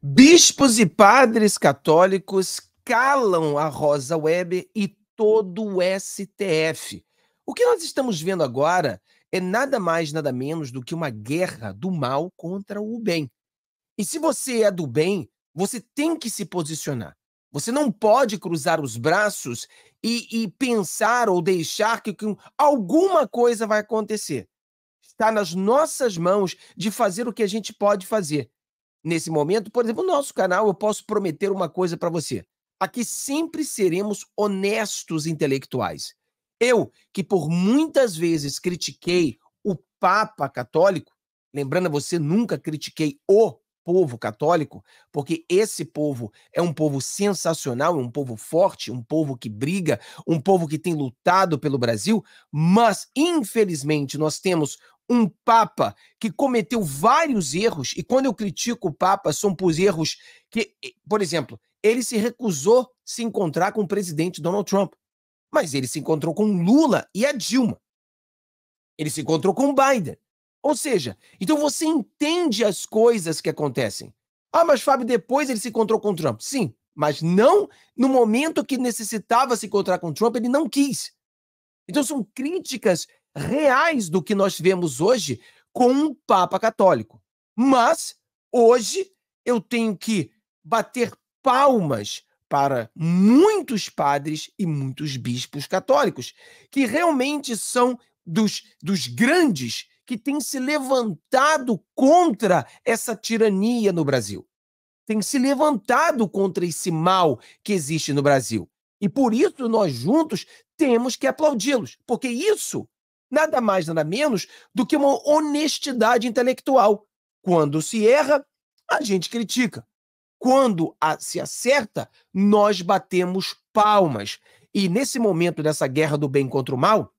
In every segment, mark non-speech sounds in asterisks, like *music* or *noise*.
Bispos e padres católicos calam a Rosa Weber e todo o STF. O que nós estamos vendo agora é nada mais, nada menos do que uma guerra do mal contra o bem. E se você é do bem, você tem que se posicionar. Você não pode cruzar os braços e, e pensar ou deixar que, que alguma coisa vai acontecer. Está nas nossas mãos de fazer o que a gente pode fazer nesse momento, por exemplo, no nosso canal, eu posso prometer uma coisa para você. Aqui sempre seremos honestos intelectuais. Eu, que por muitas vezes critiquei o Papa Católico, lembrando a você, nunca critiquei o povo católico, porque esse povo é um povo sensacional, é um povo forte, um povo que briga, um povo que tem lutado pelo Brasil, mas infelizmente nós temos um Papa que cometeu vários erros, e quando eu critico o Papa, são por erros que, por exemplo, ele se recusou se encontrar com o presidente Donald Trump, mas ele se encontrou com Lula e a Dilma. Ele se encontrou com Biden. Ou seja, então você entende as coisas que acontecem. Ah, mas Fábio, depois ele se encontrou com Trump. Sim, mas não no momento que necessitava se encontrar com Trump, ele não quis. Então são críticas reais do que nós tivemos hoje com um Papa católico. Mas hoje eu tenho que bater palmas para muitos padres e muitos bispos católicos, que realmente são dos, dos grandes que têm se levantado contra essa tirania no Brasil. Tem se levantado contra esse mal que existe no Brasil. E por isso nós juntos temos que aplaudi-los, porque isso nada mais, nada menos do que uma honestidade intelectual. Quando se erra, a gente critica. Quando a, se acerta, nós batemos palmas. E nesse momento dessa guerra do bem contra o mal,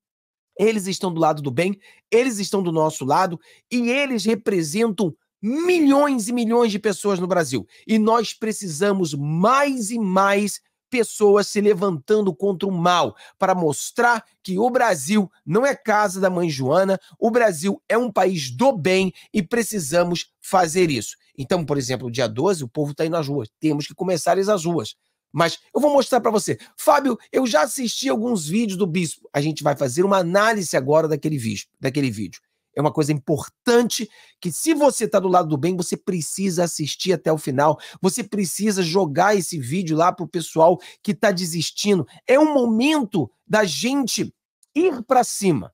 eles estão do lado do bem, eles estão do nosso lado e eles representam milhões e milhões de pessoas no Brasil. E nós precisamos mais e mais pessoas se levantando contra o mal para mostrar que o Brasil não é casa da mãe Joana, o Brasil é um país do bem e precisamos fazer isso. Então, por exemplo, dia 12, o povo está indo às ruas, temos que começar as ruas. Mas eu vou mostrar para você. Fábio, eu já assisti alguns vídeos do bispo. A gente vai fazer uma análise agora daquele daquele vídeo. É uma coisa importante que, se você está do lado do bem, você precisa assistir até o final. Você precisa jogar esse vídeo lá para o pessoal que está desistindo. É um momento da gente ir para cima.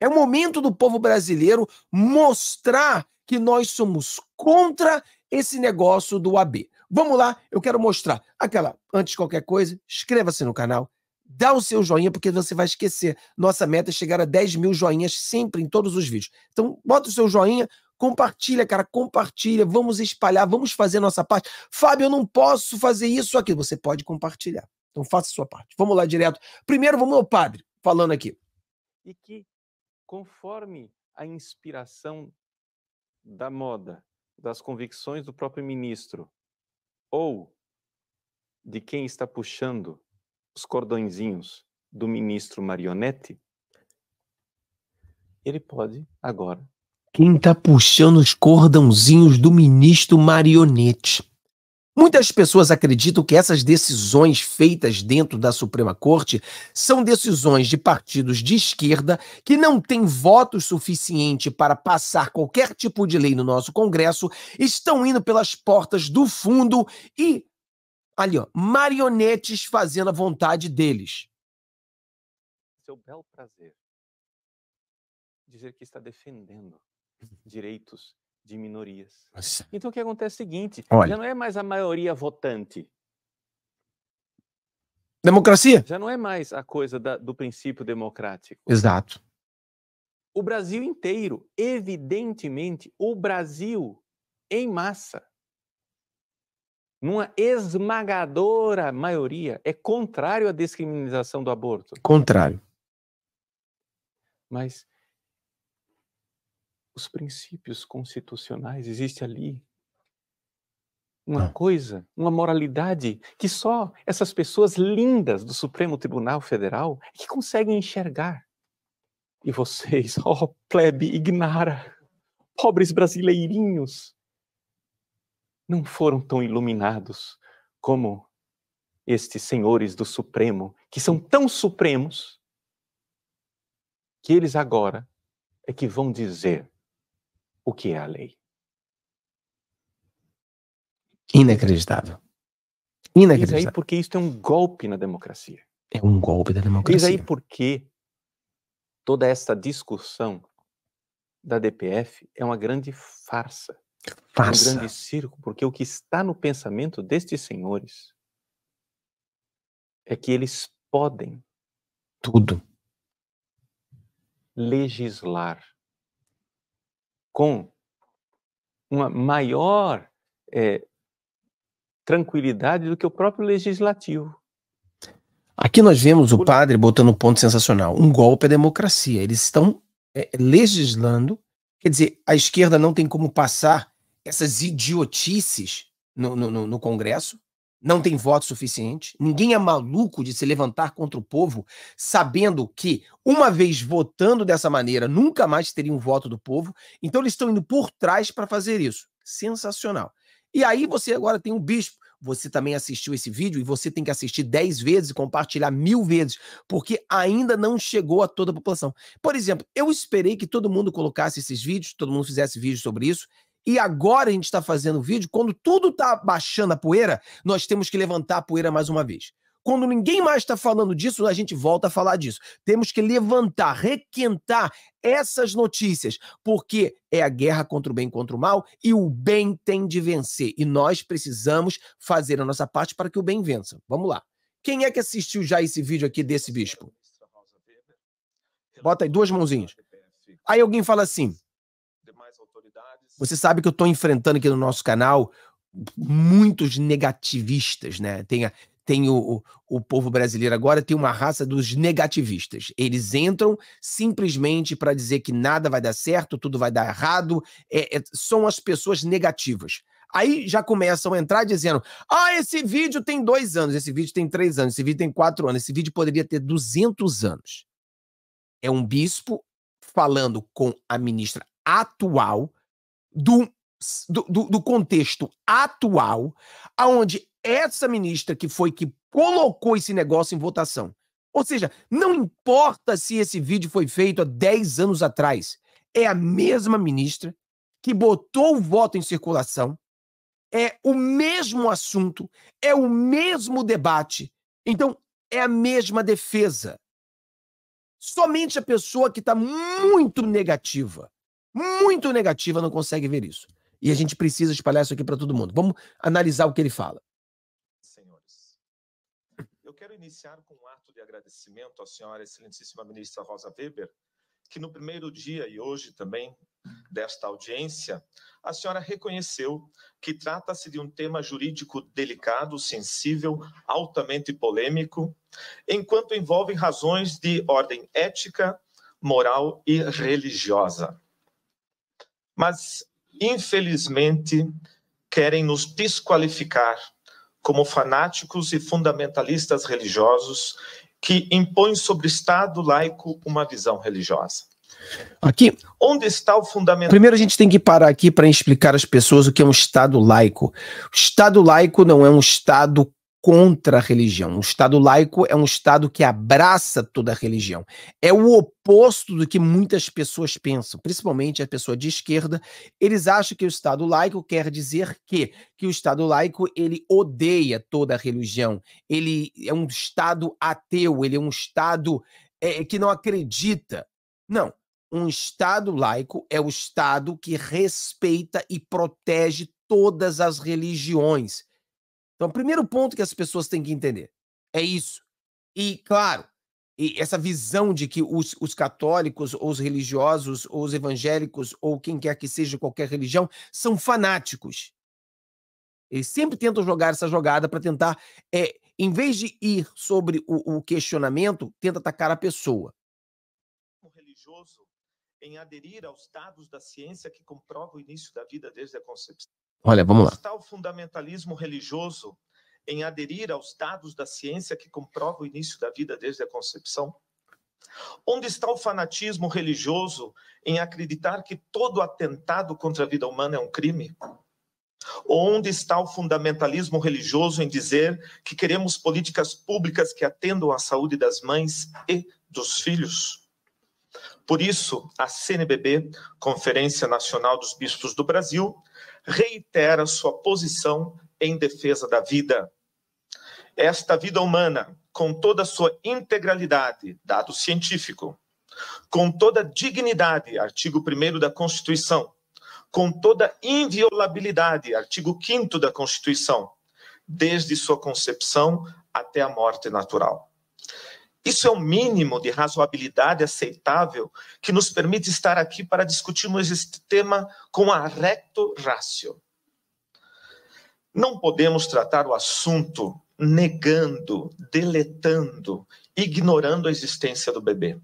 É o momento do povo brasileiro mostrar que nós somos contra esse negócio do AB. Vamos lá, eu quero mostrar. Aquela, antes de qualquer coisa, inscreva-se no canal, dá o seu joinha, porque você vai esquecer. Nossa meta é chegar a 10 mil joinhas sempre em todos os vídeos. Então, bota o seu joinha, compartilha, cara, compartilha, vamos espalhar, vamos fazer nossa parte. Fábio, eu não posso fazer isso aqui. Você pode compartilhar. Então, faça a sua parte. Vamos lá direto. Primeiro, vamos ao padre, falando aqui. E que, conforme a inspiração da moda, das convicções do próprio ministro, ou de quem está puxando os cordõezinhos do ministro marionete, ele pode agora. Quem está puxando os cordãozinhos do ministro marionete? Muitas pessoas acreditam que essas decisões feitas dentro da Suprema Corte são decisões de partidos de esquerda que não têm votos suficiente para passar qualquer tipo de lei no nosso Congresso, estão indo pelas portas do fundo e ali, ó, marionetes fazendo a vontade deles. Seu belo prazer dizer que está defendendo uhum. direitos de minorias. Nossa. Então o que acontece é o seguinte: Olha. já não é mais a maioria votante. Democracia? Já não é mais a coisa da, do princípio democrático. Exato. O Brasil inteiro, evidentemente, o Brasil em massa, numa esmagadora maioria, é contrário à descriminalização do aborto. Contrário. Mas os princípios constitucionais existe ali uma ah. coisa, uma moralidade que só essas pessoas lindas do Supremo Tribunal Federal é que conseguem enxergar. E vocês, *laughs* ó oh, plebe ignara, pobres brasileirinhos, não foram tão iluminados como estes senhores do Supremo, que são tão supremos, que eles agora é que vão dizer o que é a lei. Inacreditável. Inacreditável. Diz aí porque isso é um golpe na democracia. É um golpe da democracia. Diz aí porque toda essa discussão da DPF é uma grande farsa. Faça. Um grande circo, porque o que está no pensamento destes senhores é que eles podem tudo legislar com uma maior é, tranquilidade do que o próprio legislativo. Aqui nós vemos o padre botando um ponto sensacional: um golpe à democracia. Eles estão é, legislando Quer dizer, a esquerda não tem como passar essas idiotices no, no, no Congresso, não tem voto suficiente, ninguém é maluco de se levantar contra o povo, sabendo que, uma vez votando dessa maneira, nunca mais teria um voto do povo, então eles estão indo por trás para fazer isso. Sensacional. E aí você agora tem um bispo você também assistiu esse vídeo e você tem que assistir 10 vezes, compartilhar mil vezes, porque ainda não chegou a toda a população. Por exemplo, eu esperei que todo mundo colocasse esses vídeos, todo mundo fizesse vídeo sobre isso, e agora a gente está fazendo vídeo, quando tudo está baixando a poeira, nós temos que levantar a poeira mais uma vez. Quando ninguém mais está falando disso, a gente volta a falar disso. Temos que levantar, requentar essas notícias, porque é a guerra contra o bem contra o mal e o bem tem de vencer. E nós precisamos fazer a nossa parte para que o bem vença. Vamos lá. Quem é que assistiu já esse vídeo aqui desse bispo? Bota aí duas mãozinhas. Aí alguém fala assim: Você sabe que eu estou enfrentando aqui no nosso canal muitos negativistas, né? Tem, a, tem o, o povo brasileiro agora, tem uma raça dos negativistas. Eles entram simplesmente para dizer que nada vai dar certo, tudo vai dar errado. É, é, são as pessoas negativas. Aí já começam a entrar dizendo: ah, esse vídeo tem dois anos, esse vídeo tem três anos, esse vídeo tem quatro anos, esse vídeo poderia ter 200 anos. É um bispo falando com a ministra atual do do, do, contexto atual, aonde essa ministra que foi que colocou esse negócio em votação. Ou seja, não importa se esse vídeo foi feito há 10 anos atrás, é a mesma ministra que botou o voto em circulação, é o mesmo assunto, é o mesmo debate. Então, é a mesma defesa. Somente a pessoa que está muito negativa, muito negativa, não consegue ver isso. E a gente precisa espalhar isso aqui para todo mundo. Vamos analisar o que ele fala. Senhores, eu quero iniciar com um ato de agradecimento à senhora excelentíssima ministra Rosa Weber, que no primeiro dia e hoje também desta audiência, a senhora reconheceu que trata-se de um tema jurídico delicado, sensível, altamente polêmico, enquanto envolve razões de ordem ética, moral e religiosa. Mas infelizmente, querem nos desqualificar como fanáticos e fundamentalistas religiosos que impõem sobre o Estado laico uma visão religiosa. Aqui, onde está o fundamento? Primeiro a gente tem que parar aqui para explicar às pessoas o que é um Estado laico. O Estado laico não é um Estado contra a religião. Um Estado laico é um Estado que abraça toda a religião. É o oposto do que muitas pessoas pensam, principalmente a pessoa de esquerda. Eles acham que o Estado laico quer dizer que, que o Estado laico ele odeia toda a religião. Ele é um Estado ateu, ele é um Estado é, é que não acredita. Não. Um Estado laico é o Estado que respeita e protege todas as religiões então, o primeiro ponto que as pessoas têm que entender é isso. E, claro, e essa visão de que os, os católicos, ou os religiosos, ou os evangélicos, ou quem quer que seja qualquer religião, são fanáticos. Eles sempre tentam jogar essa jogada para tentar, é, em vez de ir sobre o, o questionamento, tenta atacar a pessoa. O religioso em aderir aos dados da ciência que comprova o início da vida desde a concepção. Olha, vamos lá. Está o fundamentalismo religioso em aderir aos dados da ciência que comprova o início da vida desde a concepção? Onde está o fanatismo religioso em acreditar que todo atentado contra a vida humana é um crime? Onde está o fundamentalismo religioso em dizer que queremos políticas públicas que atendam à saúde das mães e dos filhos? Por isso, a CNBB, Conferência Nacional dos Bispos do Brasil, reitera sua posição em defesa da vida. Esta vida humana, com toda a sua integralidade, dado científico, com toda a dignidade, artigo 1 da Constituição, com toda a inviolabilidade, artigo 5 da Constituição, desde sua concepção até a morte natural. Isso é o mínimo de razoabilidade aceitável que nos permite estar aqui para discutirmos este tema com a recto ratio. Não podemos tratar o assunto negando, deletando, ignorando a existência do bebê.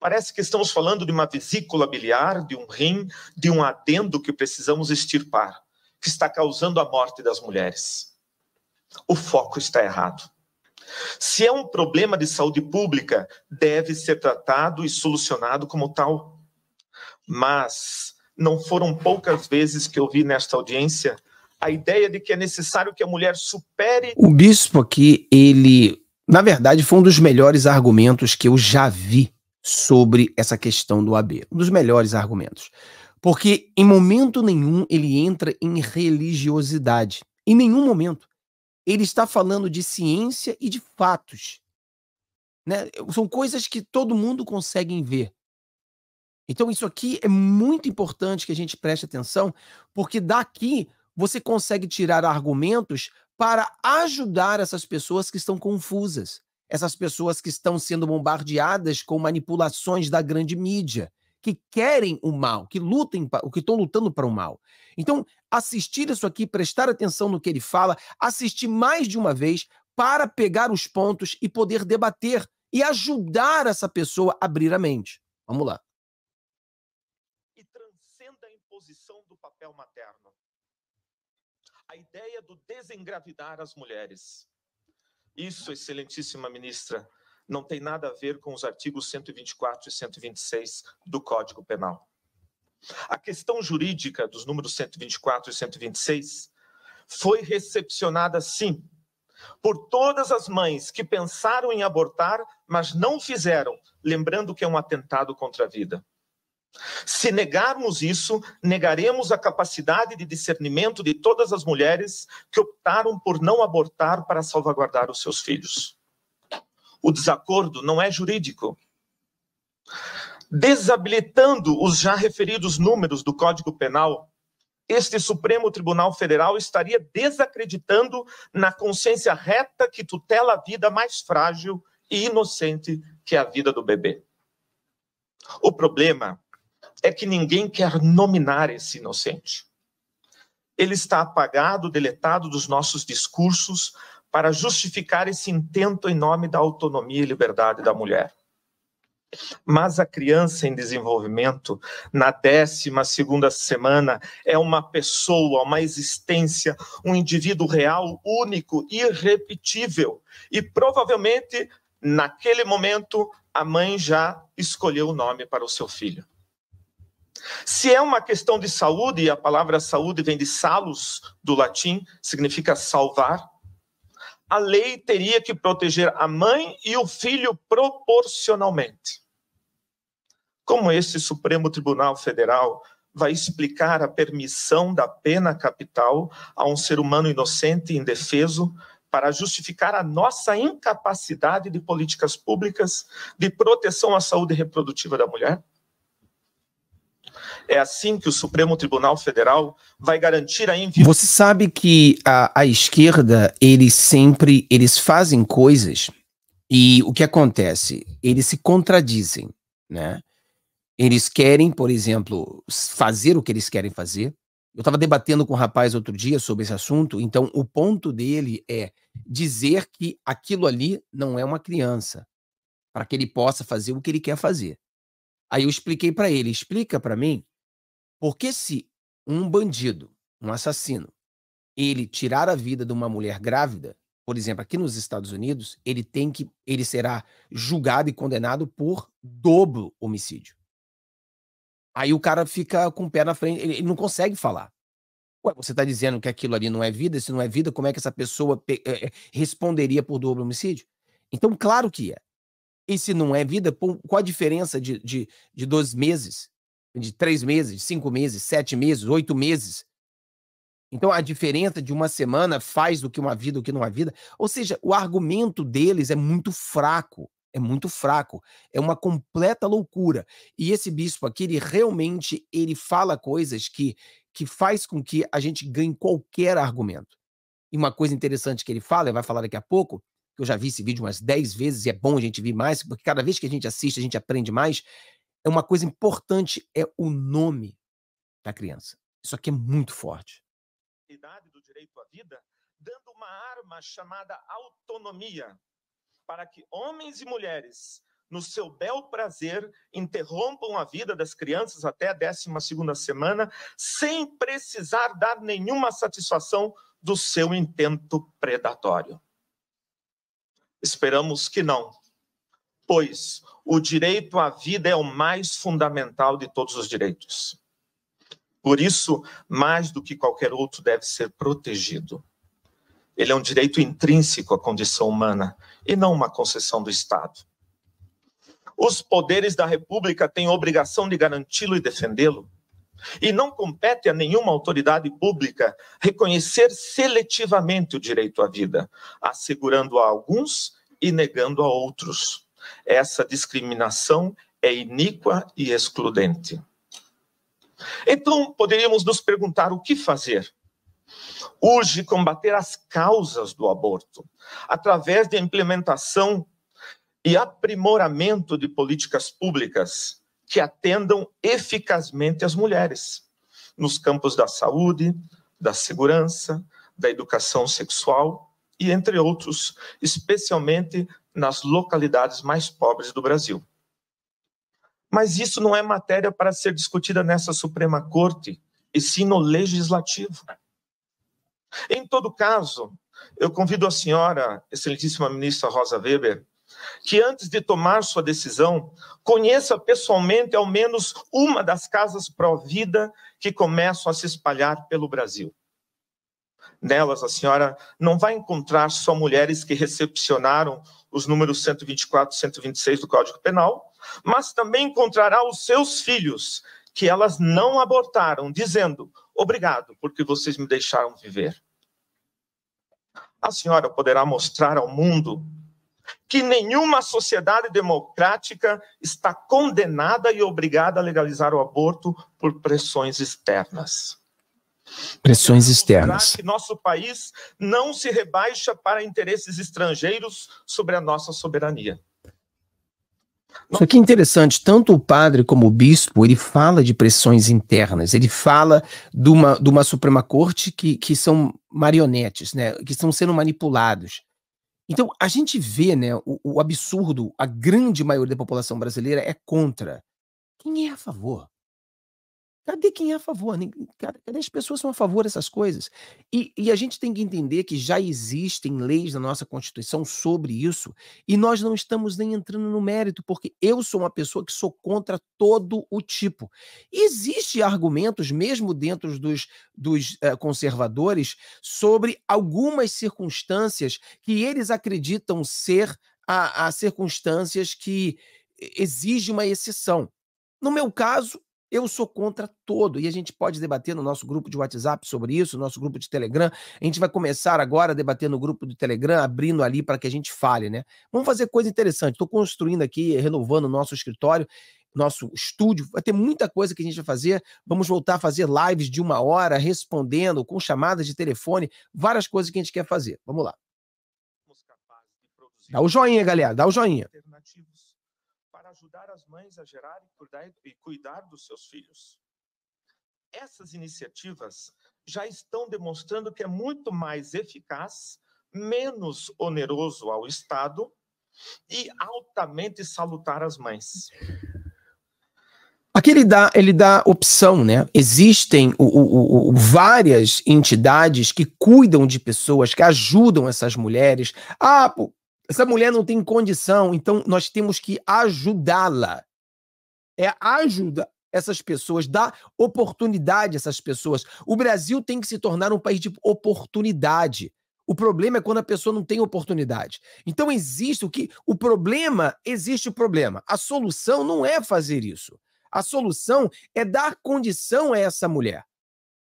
Parece que estamos falando de uma vesícula biliar, de um rim, de um adendo que precisamos extirpar, que está causando a morte das mulheres. O foco está errado. Se é um problema de saúde pública, deve ser tratado e solucionado como tal. Mas não foram poucas vezes que eu vi nesta audiência a ideia de que é necessário que a mulher supere. O bispo aqui, ele, na verdade, foi um dos melhores argumentos que eu já vi sobre essa questão do AB. Um dos melhores argumentos. Porque em momento nenhum ele entra em religiosidade. Em nenhum momento ele está falando de ciência e de fatos. Né? São coisas que todo mundo consegue ver. Então, isso aqui é muito importante que a gente preste atenção, porque daqui você consegue tirar argumentos para ajudar essas pessoas que estão confusas, essas pessoas que estão sendo bombardeadas com manipulações da grande mídia, que querem o mal, que lutem, que estão lutando para o mal. Então, assistir isso aqui, prestar atenção no que ele fala, assistir mais de uma vez para pegar os pontos e poder debater e ajudar essa pessoa a abrir a mente. Vamos lá. E transcenda a imposição do papel materno. A ideia do desengravidar as mulheres. Isso, excelentíssima ministra, não tem nada a ver com os artigos 124 e 126 do Código Penal. A questão jurídica dos números 124 e 126 foi recepcionada, sim, por todas as mães que pensaram em abortar, mas não fizeram, lembrando que é um atentado contra a vida. Se negarmos isso, negaremos a capacidade de discernimento de todas as mulheres que optaram por não abortar para salvaguardar os seus filhos o desacordo não é jurídico. Desabilitando os já referidos números do Código Penal, este Supremo Tribunal Federal estaria desacreditando na consciência reta que tutela a vida mais frágil e inocente que é a vida do bebê. O problema é que ninguém quer nominar esse inocente. Ele está apagado, deletado dos nossos discursos, para justificar esse intento em nome da autonomia e liberdade da mulher. Mas a criança em desenvolvimento, na décima segunda semana, é uma pessoa, uma existência, um indivíduo real, único, irrepetível. E provavelmente, naquele momento, a mãe já escolheu o nome para o seu filho. Se é uma questão de saúde, e a palavra saúde vem de salus, do latim, significa salvar, a lei teria que proteger a mãe e o filho proporcionalmente. Como esse Supremo Tribunal Federal vai explicar a permissão da pena capital a um ser humano inocente e indefeso para justificar a nossa incapacidade de políticas públicas de proteção à saúde reprodutiva da mulher? É assim que o Supremo Tribunal Federal vai garantir a envio. Você sabe que a, a esquerda, eles sempre eles fazem coisas e o que acontece? Eles se contradizem, né? Eles querem, por exemplo, fazer o que eles querem fazer. Eu estava debatendo com um rapaz outro dia sobre esse assunto, então o ponto dele é dizer que aquilo ali não é uma criança, para que ele possa fazer o que ele quer fazer. Aí eu expliquei para ele, explica para mim, porque se um bandido, um assassino, ele tirar a vida de uma mulher grávida, por exemplo, aqui nos Estados Unidos, ele tem que ele será julgado e condenado por dobro homicídio. Aí o cara fica com o pé na frente, ele, ele não consegue falar. Ué, você está dizendo que aquilo ali não é vida? Se não é vida, como é que essa pessoa eh, eh, responderia por dobro homicídio? Então, claro que é. E se não é vida, qual a diferença de, de, de 12 meses, de 3 meses, de 5 meses, 7 meses, 8 meses? Então, a diferença de uma semana faz do que uma vida, do que não é vida. Ou seja, o argumento deles é muito fraco. É muito fraco. É uma completa loucura. E esse bispo aqui, ele realmente ele fala coisas que, que faz com que a gente ganhe qualquer argumento. E uma coisa interessante que ele fala, e vai falar daqui a pouco, eu já vi esse vídeo umas 10 vezes e é bom a gente ver mais, porque cada vez que a gente assiste, a gente aprende mais. É uma coisa importante, é o nome da criança. Isso aqui é muito forte. Do direito à vida, dando uma arma chamada autonomia, para que homens e mulheres, no seu bel prazer, interrompam a vida das crianças até a 12 semana, sem precisar dar nenhuma satisfação do seu intento predatório. Esperamos que não, pois o direito à vida é o mais fundamental de todos os direitos. Por isso, mais do que qualquer outro, deve ser protegido. Ele é um direito intrínseco à condição humana e não uma concessão do Estado. Os poderes da República têm obrigação de garanti-lo e defendê-lo. E não compete a nenhuma autoridade pública reconhecer seletivamente o direito à vida, assegurando a alguns e negando a outros. Essa discriminação é iníqua e excludente. Então, poderíamos nos perguntar o que fazer. Urge combater as causas do aborto, através da implementação e aprimoramento de políticas públicas que atendam eficazmente as mulheres, nos campos da saúde, da segurança, da educação sexual e entre outros, especialmente nas localidades mais pobres do Brasil. Mas isso não é matéria para ser discutida nessa Suprema Corte, e sim no legislativo. Em todo caso, eu convido a senhora, excelentíssima ministra Rosa Weber, que antes de tomar sua decisão, conheça pessoalmente ao menos uma das casas pró-vida que começam a se espalhar pelo Brasil. Nelas, a senhora não vai encontrar só mulheres que recepcionaram os números 124 e 126 do Código Penal, mas também encontrará os seus filhos, que elas não abortaram, dizendo: Obrigado, porque vocês me deixaram viver. A senhora poderá mostrar ao mundo que nenhuma sociedade democrática está condenada e obrigada a legalizar o aborto por pressões externas. Pressões externas. Que nosso país não se rebaixa para interesses estrangeiros sobre a nossa soberania. Isso aqui é interessante, tanto o padre como o bispo, ele fala de pressões internas, ele fala de uma, de uma Suprema Corte que, que são marionetes, né, que estão sendo manipulados. Então, a gente vê né, o, o absurdo, a grande maioria da população brasileira é contra. Quem é a favor? Cadê quem é a favor? Cadê as pessoas que são a favor dessas coisas? E, e, a gente tem que entender que já existem leis na nossa Constituição sobre isso, e nós não estamos nem entrando no mérito, porque eu sou uma pessoa que sou contra todo o tipo. Existem argumentos, mesmo dentro dos, dos uh, conservadores, sobre algumas circunstâncias que eles acreditam ser as circunstâncias que eh, exigem uma exceção. No meu caso, eu sou contra todo e a gente pode debater no nosso grupo de WhatsApp sobre isso, no nosso grupo de Telegram. A gente vai começar agora a debater no grupo do Telegram, abrindo ali para que a gente fale, né? Vamos fazer coisa interessante. Estou construindo aqui, renovando o nosso escritório nosso estúdio. Vai ter muita coisa que a gente vai fazer. Vamos voltar a fazer lives de uma hora, respondendo, com chamadas de telefone, várias coisas que a gente quer fazer. Vamos lá. Dá o joinha, galera. Dá o joinha ajudar as mães a gerar e cuidar dos seus filhos. Essas iniciativas já estão demonstrando que é muito mais eficaz, menos oneroso ao Estado e altamente salutar às mães. Aqui ele dá, ele dá opção, né? Existem o, o, o, várias entidades que cuidam de pessoas, que ajudam essas mulheres. Ah, essa mulher não tem condição, então nós temos que ajudá-la. É ajuda essas pessoas, dar oportunidade a essas pessoas. O Brasil tem que se tornar um país de oportunidade. O problema é quando a pessoa não tem oportunidade. Então existe o que o problema, existe o problema. A solução não é fazer isso. A solução é dar condição a essa mulher.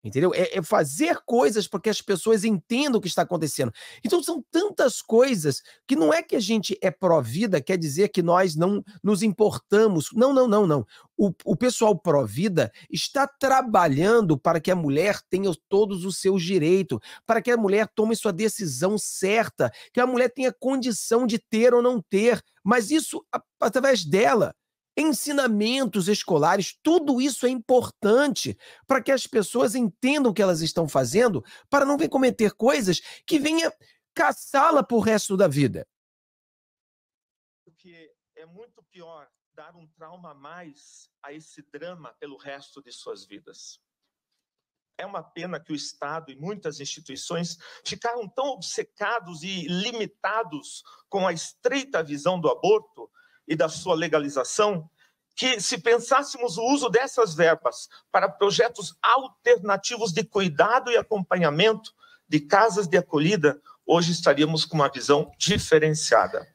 Entendeu? É, é fazer coisas para que as pessoas entendam o que está acontecendo. Então, são tantas coisas que não é que a gente é pró-vida, quer dizer que nós não nos importamos. Não, não, não, não. O, o pessoal pró-vida está trabalhando para que a mulher tenha todos os seus direitos, para que a mulher tome sua decisão certa, que a mulher tenha condição de ter ou não ter, mas isso através dela ensinamentos escolares, tudo isso é importante para que as pessoas entendam o que elas estão fazendo, para não vir cometer coisas que venha caçá-la para o resto da vida. que é muito pior dar um trauma a mais a esse drama pelo resto de suas vidas. É uma pena que o Estado e muitas instituições ficaram tão obcecados e limitados com a estreita visão do aborto e da sua legalização, que se pensássemos o uso dessas verbas para projetos alternativos de cuidado e acompanhamento de casas de acolhida, hoje estaríamos com uma visão diferenciada.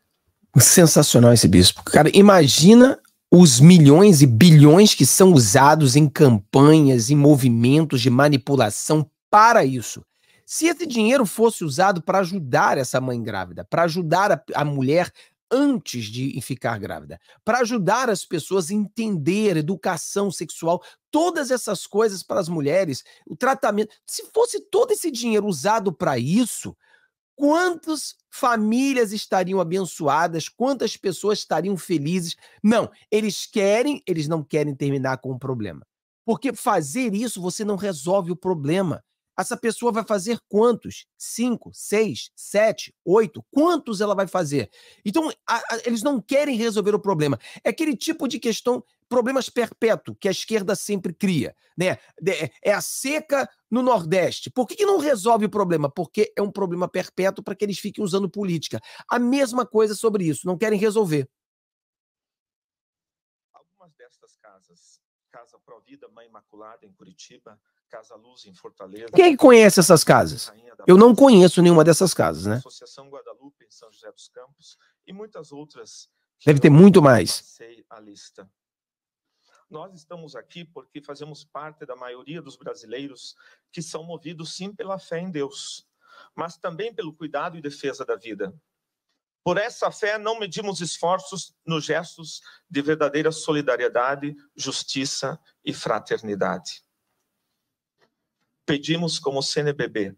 Sensacional esse bispo. Cara, imagina os milhões e bilhões que são usados em campanhas, em movimentos de manipulação para isso. Se esse dinheiro fosse usado para ajudar essa mãe grávida, para ajudar a, a mulher antes de ficar grávida, para ajudar as pessoas a entender educação sexual, todas essas coisas para as mulheres, o tratamento. Se fosse todo esse dinheiro usado para isso, quantas famílias estariam abençoadas, quantas pessoas estariam felizes? Não, eles querem, eles não querem terminar com o problema. Porque fazer isso você não resolve o problema. Essa pessoa vai fazer quantos? Cinco, seis, sete, oito? Quantos ela vai fazer? Então, a, a, eles não querem resolver o problema. É aquele tipo de questão, problemas perpétuo que a esquerda sempre cria. Né? É, é a seca no Nordeste. Por que, que não resolve o problema? Porque é um problema perpétuo para que eles fiquem usando política. A mesma coisa sobre isso, não querem resolver. Casa Provida Mãe Imaculada em Curitiba, Casa Luz em Fortaleza. Quem é conhece essas casas? Eu não conheço nenhuma dessas casas, né? Associação Guadalupe em São José dos Campos e muitas outras. Deve ter muito mais. Sei a lista. Nós estamos aqui porque fazemos parte da maioria dos brasileiros que são movidos sim pela fé em Deus, mas também pelo cuidado e defesa da vida. Por essa fé não medimos esforços nos gestos de verdadeira solidariedade, justiça e fraternidade. Pedimos como CNBB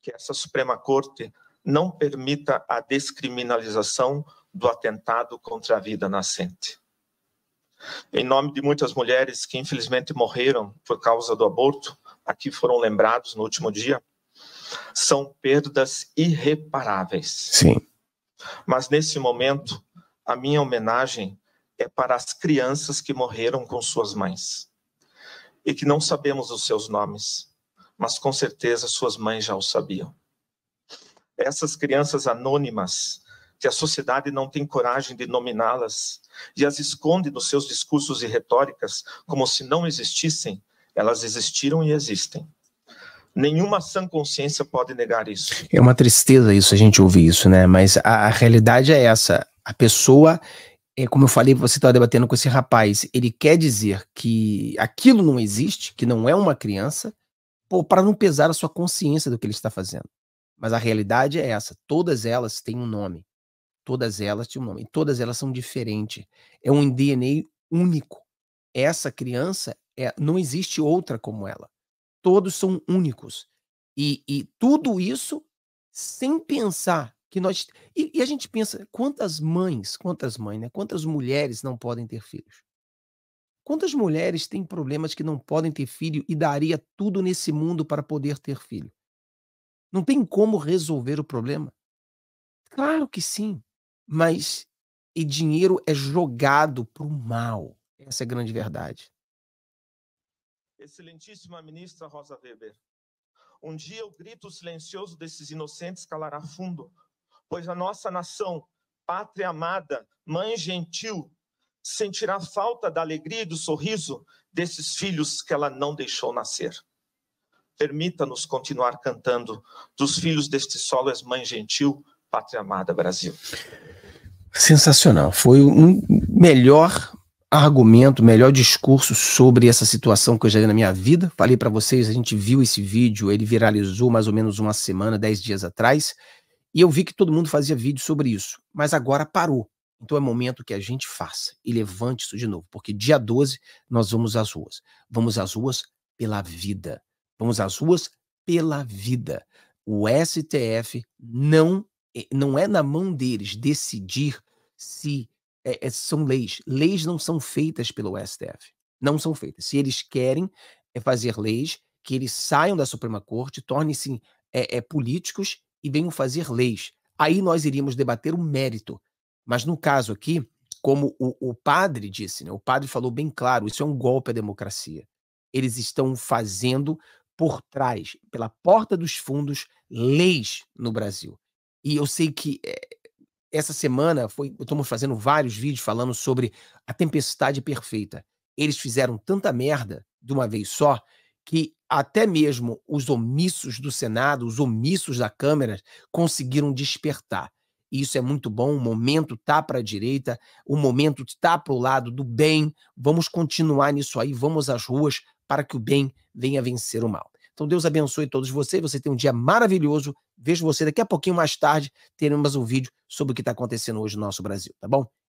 que essa Suprema Corte não permita a descriminalização do atentado contra a vida nascente. Em nome de muitas mulheres que infelizmente morreram por causa do aborto, aqui foram lembrados no último dia, são perdas irreparáveis. Sim. Mas nesse momento, a minha homenagem é para as crianças que morreram com suas mães e que não sabemos os seus nomes, mas com certeza suas mães já o sabiam. Essas crianças anônimas, que a sociedade não tem coragem de nominá-las e as esconde nos seus discursos e retóricas como se não existissem, elas existiram e existem. Nenhuma sã consciência pode negar isso. É uma tristeza isso, a gente ouvir isso, né? Mas a, a realidade é essa. A pessoa, é, como eu falei, você estava debatendo com esse rapaz, ele quer dizer que aquilo não existe, que não é uma criança, para não pesar a sua consciência do que ele está fazendo. Mas a realidade é essa. Todas elas têm um nome. Todas elas têm um nome. E todas elas são diferentes. É um DNA único. Essa criança é, não existe outra como ela todos são únicos. E, e tudo isso sem pensar que nós. E, e, a gente pensa, quantas mães, quantas mães, né? Quantas mulheres não podem ter filhos? Quantas mulheres têm problemas que não podem ter filho e daria tudo nesse mundo para poder ter filho? Não tem como resolver o problema? Claro que sim, mas e dinheiro é jogado para o mal. Essa é a grande verdade excelentíssima ministra Rosa Weber. Um dia o grito silencioso desses inocentes calará fundo, pois a nossa nação, pátria amada, mãe gentil, sentirá falta da alegria e do sorriso desses filhos que ela não deixou nascer. Permita-nos continuar cantando dos filhos deste solo as mãe gentil, pátria amada Brasil. Sensacional, foi o um melhor argumento, melhor discurso sobre essa situação que eu já dei na minha vida. Falei para vocês, a gente viu esse vídeo, ele viralizou mais ou menos uma semana, dez dias atrás, e eu vi que todo mundo fazia vídeo sobre isso, mas agora parou. Então é momento que a gente faça e levante isso de novo, porque dia 12 nós vamos às ruas. Vamos às ruas pela vida. Vamos às ruas pela vida. O STF não eh, não é na mão deles decidir se é, é, são leis. Leis não são feitas pelo STF. Não são feitas. Se eles querem é fazer leis, que eles saiam da Suprema Corte, tornem-se é, é, políticos e venham fazer leis. Aí nós iríamos debater o mérito. Mas no caso aqui, como o, o padre disse, né, o padre falou bem claro: isso é um golpe à democracia. Eles estão fazendo por trás, pela porta dos fundos, leis no Brasil. E eu sei que é, essa semana foi, estamos fazendo vários vídeos falando sobre a tempestade perfeita. Eles fizeram tanta merda de uma vez só que até mesmo os omissos do Senado, os omissos da Câmara, conseguiram despertar. E isso é muito bom. O momento tá para a direita, o momento tá para o lado do bem. Vamos continuar nisso aí, vamos às ruas para que o bem venha vencer o mal. Então Deus abençoe todos vocês. Você tem um dia maravilhoso. Vejo você daqui a pouquinho mais tarde. Teremos um vídeo sobre o que está acontecendo hoje no nosso Brasil, tá bom?